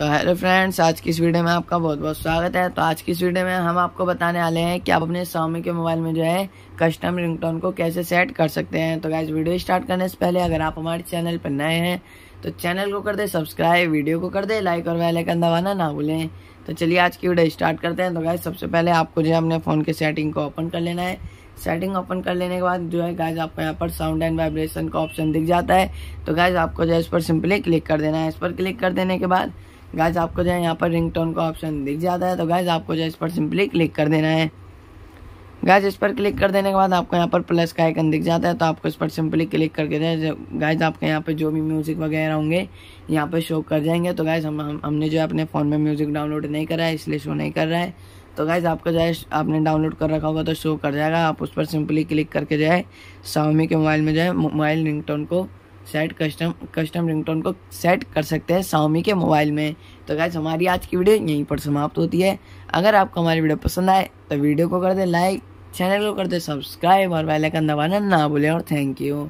तो hello friends आज की इस वीडियो में आपका बहुत बहुत स्वागत है तो आज की इस वीडियो में हम आपको बताने वाले हैं कि आप अपने स्वामी के मोबाइल में जो है कस्टम रिंगटोन को कैसे सेट कर सकते हैं तो गाइज वीडियो स्टार्ट करने से पहले अगर आप हमारे चैनल पर नए हैं तो चैनल को कर दे सब्सक्राइब वीडियो को कर दे लाइक और वेलाइकन दबाना ना भूलें तो चलिए आज की वीडियो स्टार्ट करते हैं तो गैस सबसे पहले आपको जो है अपने फ़ोन के सेटिंग को ओपन कर लेना है सेटिंग ओपन कर लेने के बाद जो है गाइज आपको यहाँ पर साउंड एंड वाइब्रेशन का ऑप्शन दिख जाता है तो गाइज आपको जो है इस पर सिंपली क्लिक कर देना है इस पर क्लिक कर देने के बाद गाइज आपको जो है यहाँ पर रिंग टोन का ऑप्शन दिख जाता है तो गाइज आपको जो है इस पर सिंपली क्लिक कर देना है गाइज इस पर क्लिक कर देने के बाद आपको यहाँ पर प्लस का आइकन दिख जाता है तो आपको इस पर सिंपली क्लिक करके जो गाइज आपके यहाँ पर जो भी म्यूज़िक वगैरह होंगे यहाँ पर शो कर जाएंगे तो गाइज हम, हमने जो है अपने फ़ोन में म्यूज़िक डाउनलोड नहीं करा है इसलिए शो नहीं कर रहा है तो गाइज आपका जो है आपने डाउनलोड कर रखा होगा तो शो कर जाएगा आप उस पर सिंपली क्लिक करके जो है शाओमी के मोबाइल में जो है मोबाइल रिंगटोन को सेट कस्टम कस्टम रिंगटोन को सेट कर सकते हैं सामी के मोबाइल में तो गैस हमारी आज की वीडियो यहीं पर समाप्त होती है अगर आपको हमारी वीडियो पसंद आए तो वीडियो को कर दे लाइक चैनल को कर दे सब्सक्राइब और बेल आइकन दबाना ना भूलें और थैंक यू